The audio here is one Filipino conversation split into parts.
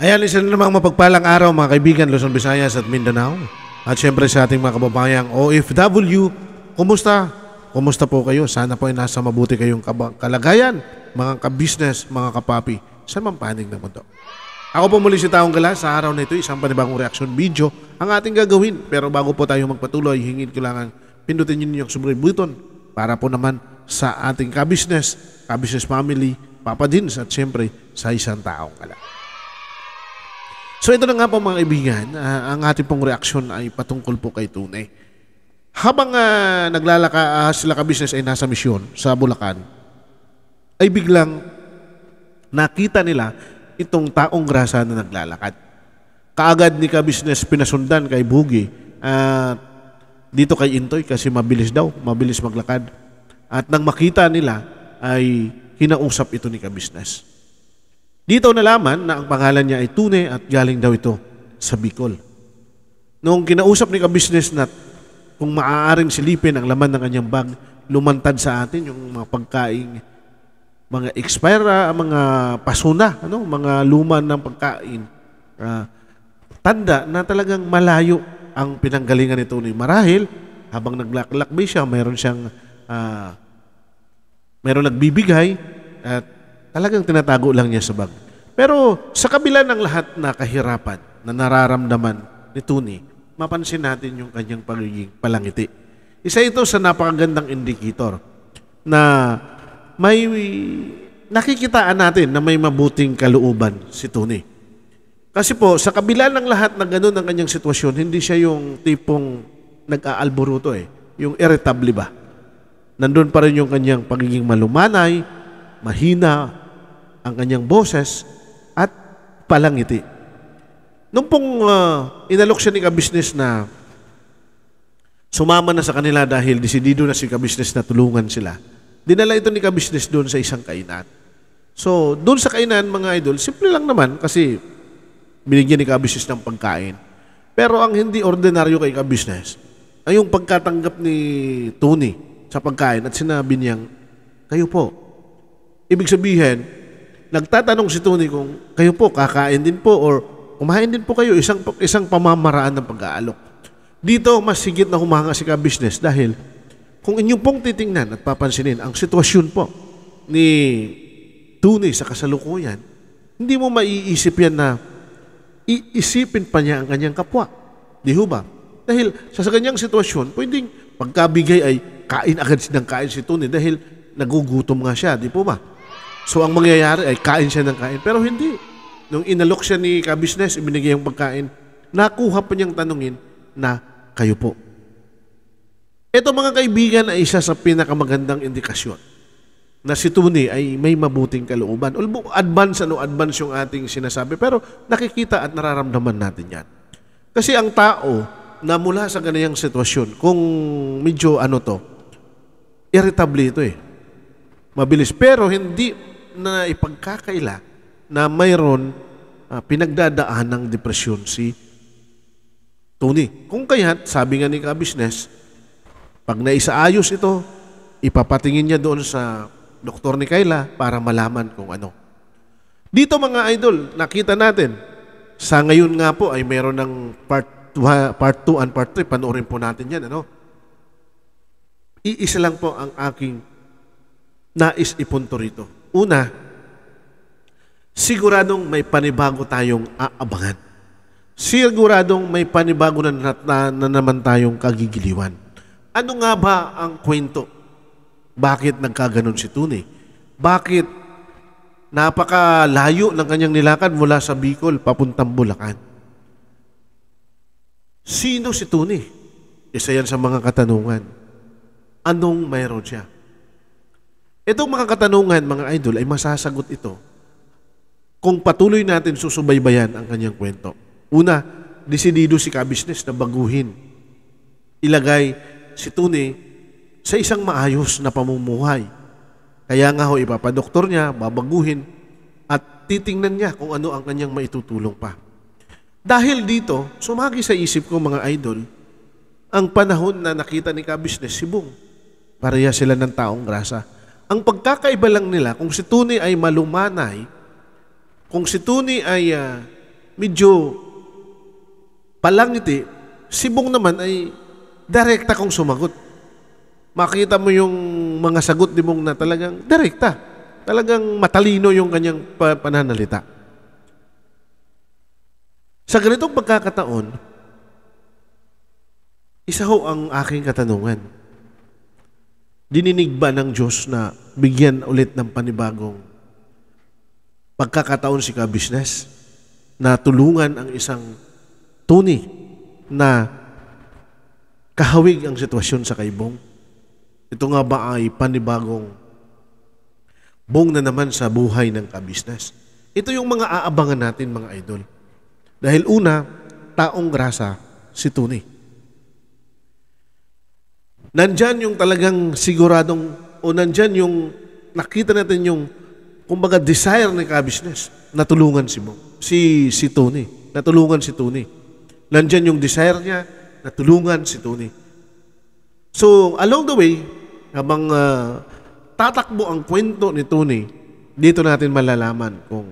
Ayan, isa na namang mapagpalang araw mga kaibigan Luzon, Visayas at Mindanao. At syempre sa ating mga kababayang OFW, kumusta? Kumusta po kayo? Sana po ay nasa mabuti kayong kalagayan, mga ka mga kapapi, sa mampanig ng mundo. Ako po muli si Taong Gala. Sa araw na ito, isang panibagong reaction video ang ating gagawin. Pero bago po tayo magpatuloy, hingin ko lang ang pindutin niyo yung subscribe button para po naman sa ating ka-business, ka-business family, Papa Dins at syempre sa isang taong gala. So ito na nga po mga kaibigan, uh, ang ating pong reaksyon ay patungkol po kay Tunay. Habang uh, naglalaka uh, sila ka-business ay nasa misyon sa Bulacan, ay biglang nakita nila itong taong grasa na naglalakad. Kaagad ni ka-business pinasundan kay Bugi at uh, dito kay Intoy kasi mabilis daw, mabilis maglakad. At nang makita nila ay kinausap ito ni ka-business. Dito nalaman na ang pangalan niya ay tunay at galing daw ito sa Bicol. Noong kinausap ni ka-business na kung maaaring silipin ang laman ng kanyang bag, lumantad sa atin yung mga pagkain, mga expire, mga pasuna, ano, mga luma ng pagkain. Uh, tanda na talagang malayo ang pinanggalingan nito ni Marahil habang naglaklakbay siya, mayroon siyang uh, mayroon nagbibigay at Talagang tinatago lang niya sa bag. Pero sa kabila ng lahat na kahirapan na nararamdaman ni Tony, mapansin natin yung kanyang pagiging palangiti. Isa ito sa napakagandang indikator na may nakikitaan natin na may mabuting kalooban si Tony. Kasi po, sa kabila ng lahat na ganun ang kanyang sitwasyon, hindi siya yung tipong nag-aalboruto eh. Yung irritable ba? Nandun pa rin yung kanyang pagiging malumanay, mahina, ang kanyang boses at palangiti. Nung pong uh, inalok siya ni kabisnes na sumama na sa kanila dahil disidido na si kabisnes na tulungan sila, dinala ito ni kabisnes doon sa isang kainan. So, doon sa kainan, mga idol, simple lang naman kasi binigyan ni kabisnes ng pagkain. Pero ang hindi ordinaryo kay kabisnes ay yung pagkatanggap ni Tony sa pagkain at sinabi niyang, kayo po. Ibig sabihin, nagtatanong si Tony kung kayo po kakain din po or kumain din po kayo isang isang pamamaraan ng pag-aalok. Dito mas higit na humanga si ka business dahil kung inyong pong titingnan at papansinin ang sitwasyon po ni Tony sa kasalukuyan, hindi mo maiisip yan na iisipin pa niya ang kanyang kapwa. Di ba? Dahil sa, sa kanyang sitwasyon, pwedeng pagkabigay ay kain agad ng kain si Tony dahil nagugutom nga siya, di po ba? So ang mangyayari ay kain siya ng kain. Pero hindi. Nung inalok siya ni ka-business, ibinigay ang pagkain, nakuha pa niyang tanungin na kayo po. Ito mga kaibigan ay isa sa pinakamagandang indikasyon na si Tony ay may mabuting kalooban. Although advance ano, advance yung ating sinasabi, pero nakikita at nararamdaman natin yan. Kasi ang tao na mula sa ganayang sitwasyon, kung medyo ano to, irritable ito eh. Mabilis. Pero hindi na ipagkakaila na mayroon uh, pinagdadaan ng depresyon si Tony. Kung kaya't, sabi nga ni ka-business, pag naisaayos ito, ipapatingin niya doon sa doktor ni Kayla para malaman kung ano. Dito mga idol, nakita natin, sa ngayon nga po ay meron ng part 2, part 2 and part 3. Panoorin po natin yan. Ano? Iisa lang po ang aking nais ipunto rito. Una, siguradong may panibago tayong aabangan. Siguradong may panibago na, na, na naman tayong kagigiliwan. Ano nga ba ang kwento? Bakit nagkaganon si Tune? Bakit napakalayo ng kanyang nilakad mula sa Bicol papuntang Bulacan? Sino si Tune? Isa yan sa mga katanungan. Anong mayroon siya? Itong mga katanungan, mga idol, ay masasagot ito kung patuloy natin susubaybayan ang kanyang kwento. Una, desidido si Kabisnes na baguhin. Ilagay si Tune sa isang maayos na pamumuhay. Kaya nga ho, ipapadoktor niya, babaguhin, at titingnan niya kung ano ang kanyang maitutulong pa. Dahil dito, sumagi sa isip ko mga idol, ang panahon na nakita ni Kabisnes si Bong. Pareha sila ng taong grasa ang pagkakaiba lang nila, kung si Tony ay malumanay, kung si Tony ay uh, medyo palangiti, si Bong naman ay direkta kong sumagot. Makita mo yung mga sagot ni Bong na talagang direkta. Talagang matalino yung kanyang pananalita. Sa ganitong pagkakataon, isa ho ang aking katanungan. Dininig ba ng Diyos na bigyan ulit ng panibagong pagkakataon si ka-business na tulungan ang isang Tony na kahawig ang sitwasyon sa kaibong? Ito nga ba ay panibagong bong na naman sa buhay ng kabisnes? Ito yung mga aabangan natin mga idol. Dahil una, taong grasa si tuni. Nandyan yung talagang siguradong o nandyan yung nakita natin yung kumbaga desire ni Kabisnes. Natulungan si Mo, si si Tony. Natulungan si Tony. Nandyan yung desire niya, natulungan si Tony. So, along the way, habang uh, tatakbo ang kwento ni Tony, dito natin malalaman kung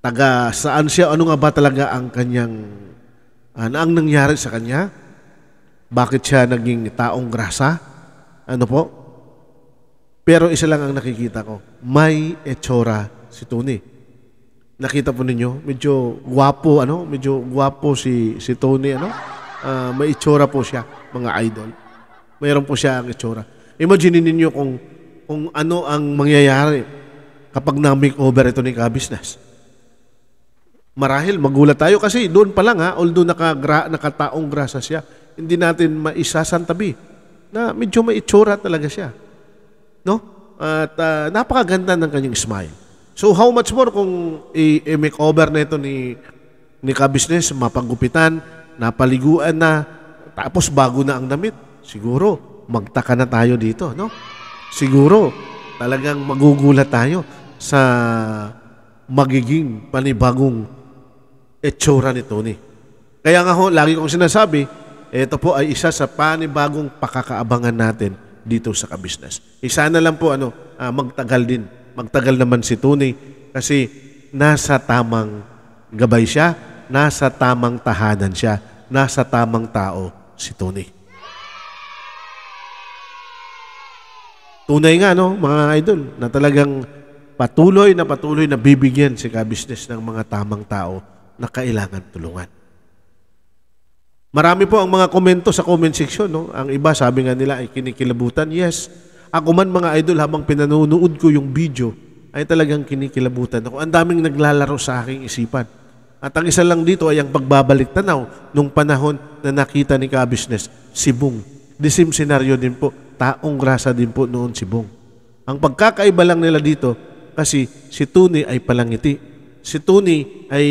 taga saan siya, ano nga ba talaga ang kanyang, uh, ang nangyari sa kanya, bakit siya naging taong grasa? Ano po? Pero isa lang ang nakikita ko. May etsura si Tony. Nakita po ninyo, medyo guwapo, ano? Medyo guwapo si, si Tony, ano? Uh, may itsura po siya, mga idol. Mayroon po siya ang itsura. Imagine ninyo kung, kung ano ang mangyayari kapag na-makeover ito ni Kabisnes. Marahil magulat tayo kasi doon pa lang ha, although naka, nakataong grasa siya, hindi natin maisasantabi na medyo may itsura talaga siya. No? At uh, napakaganda ng kanyang smile. So how much more kung i make over na ito ni, ni ka-business, mapanggupitan, napaliguan na, tapos bago na ang damit. Siguro, magtaka na tayo dito, no? Siguro, talagang magugulat tayo sa magiging panibagong etsura ni Tony. Kaya nga ho, lagi kong sinasabi, ito po ay isa sa panibagong pakakaabangan natin dito sa kabisnes. Isa eh, na lang po ano, uh, magtagal din. Magtagal naman si Tony kasi nasa tamang gabay siya, nasa tamang tahanan siya, nasa tamang tao si Tony. Tunay nga no, mga idol, na talagang patuloy na patuloy na bibigyan si kabisnes ng mga tamang tao na kailangan tulungan. Marami po ang mga komento sa comment section. No? Ang iba sabi nga nila ay kinikilabutan. Yes, ako man mga idol habang pinanonood ko yung video ay talagang kinikilabutan ako. Ang daming naglalaro sa aking isipan. At ang isa lang dito ay ang pagbabalik tanaw nung panahon na nakita ni Kabisnes, si Bung. The same scenario din po, taong grasa din po noon si Bung. Ang pagkakaiba lang nila dito kasi si Tuni ay palangiti. Si Tuni ay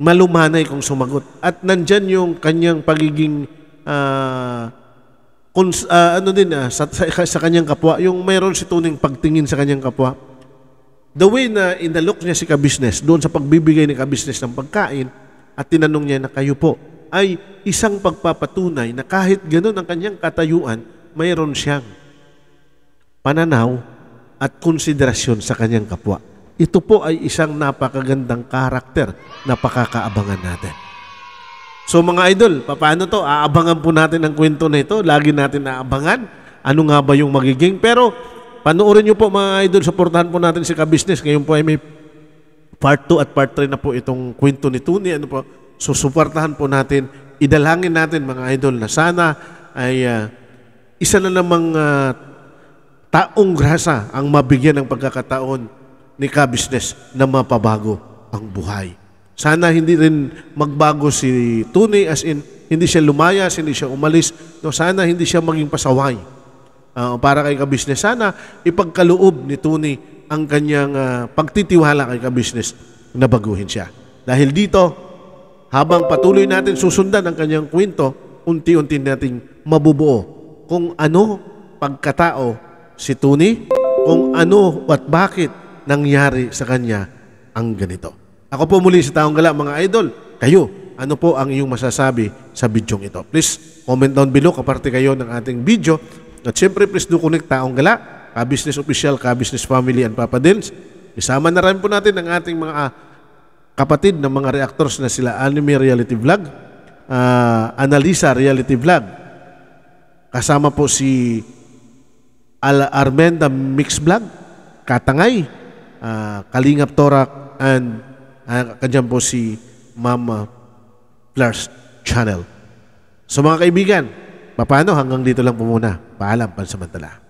malumanay kung sumagot. At nandyan yung kanyang pagiging uh, cons, uh, ano din uh, sa, sa, sa kanyang kapwa, yung mayroon si tuning pagtingin sa kanyang kapwa. The way na inalok niya si Kabisnes doon sa pagbibigay ni Kabisnes ng pagkain at tinanong niya na kayo po ay isang pagpapatunay na kahit ganun ang kanyang katayuan, mayroon siyang pananaw at konsiderasyon sa kanyang kapwa. Ito po ay isang napakagandang karakter na pakakaabangan natin. So mga idol, paano to? Aabangan po natin ang kwento na ito. Lagi natin aabangan. Ano nga ba yung magiging? Pero panoorin nyo po mga idol, supportahan po natin si Kabisnes. Ngayon po ay may part 2 at part 3 na po itong kwento ni Tuni. Ano po? So suportahan po natin. Idalangin natin mga idol na sana ay uh, isa na namang uh, taong grasa ang mabigyan ng pagkakataon ni Ka-Business na mapabago ang buhay. Sana hindi rin magbago si Tuni as in hindi siya lumayas, hindi siya umalis. No, sana hindi siya maging pasaway. Uh, para kay Kabisnes, sana ipagkaloob ni Tuni ang kanyang uh, pagtitiwala kay Kabisnes na baguhin siya. Dahil dito, habang patuloy natin susundan ang kanyang kwento, unti-unti nating mabubuo kung ano pagkatao si Tuni, kung ano at bakit nangyari sa kanya ang ganito. Ako po muli si Taong Gala, mga idol. Kayo, ano po ang iyong masasabi sa bidyong ito? Please, comment down below kaparte kayo ng ating video. At syempre, please do connect Taong Gala, ka-business official, ka-business family, and Papa Dils. Isama na rin po natin ang ating mga ah, kapatid ng mga reactors na sila Anime Reality Vlog, uh, Analisa Reality Vlog. Kasama po si Al Armenda Mix Vlog, Katangay, uh, Kalingap Torak and uh, ah, kanyan po si Mama Plus Channel. So mga kaibigan, paano hanggang dito lang po muna. Paalam pansamantala.